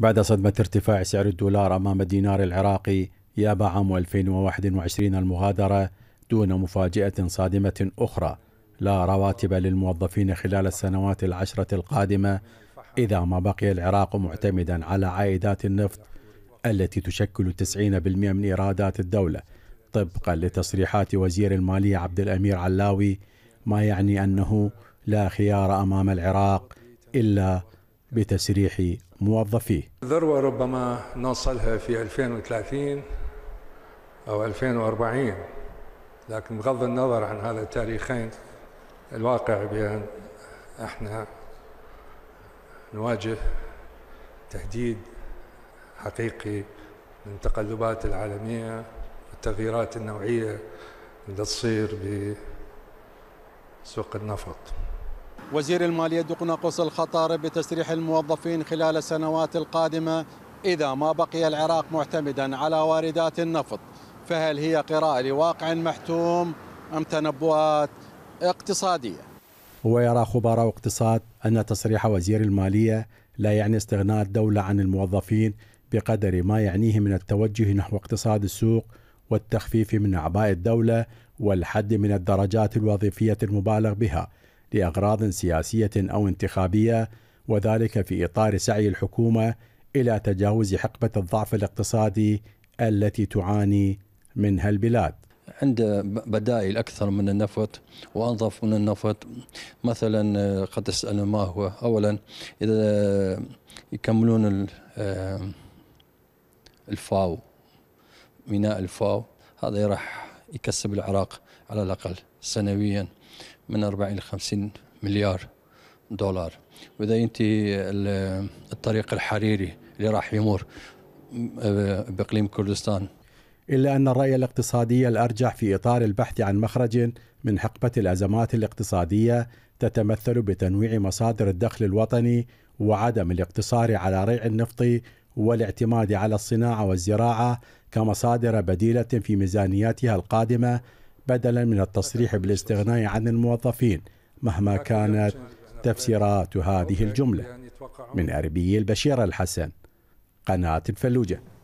بعد صدمة ارتفاع سعر الدولار أمام الدينار العراقي يابا عام 2021 المغادرة دون مفاجأة صادمة أخرى لا رواتب للموظفين خلال السنوات العشرة القادمة إذا ما بقي العراق معتمدا على عائدات النفط التي تشكل 90% من إيرادات الدولة طبقا لتصريحات وزير المالية عبد الأمير علاوي ما يعني أنه لا خيار أمام العراق إلا بتسريح موظفيه ذروة ربما نوصلها في 2030 أو 2040 لكن بغض النظر عن هذا التاريخين الواقع بأن احنا نواجه تهديد حقيقي من التقلبات العالمية والتغييرات النوعية اللي تصير بسوق النفط وزير المالية دقنا الخطار الخطر بتسريح الموظفين خلال السنوات القادمة إذا ما بقي العراق معتمدا على واردات النفط فهل هي قراءة لواقع محتوم أم تنبؤات اقتصادية ويرى خبراء اقتصاد أن تصريح وزير المالية لا يعني استغناء الدولة عن الموظفين بقدر ما يعنيه من التوجه نحو اقتصاد السوق والتخفيف من أعباء الدولة والحد من الدرجات الوظيفية المبالغ بها لاغراض سياسيه او انتخابيه وذلك في اطار سعي الحكومه الى تجاوز حقبه الضعف الاقتصادي التي تعاني منها البلاد. عند بدائل اكثر من النفط وانظف من النفط مثلا آه، قد تسال ما هو اولا اذا يكملون آه، الفاو ميناء الفاو هذا راح يكسب العراق على الأقل سنويا من 40 إلى 50 مليار دولار وإذا أنت الطريق الحريري اللي راح يمر آه، بإقليم كردستان إلا أن الرأي الاقتصادي الأرجح في إطار البحث عن مخرج من حقبة الأزمات الاقتصادية تتمثل بتنويع مصادر الدخل الوطني وعدم الاقتصار على ريع النفط والاعتماد على الصناعة والزراعة كمصادر بديلة في ميزانياتها القادمة بدلا من التصريح بالاستغناء عن الموظفين مهما كانت تفسيرات هذه الجملة يعني من أربي البشير الحسن قناة الفلوجة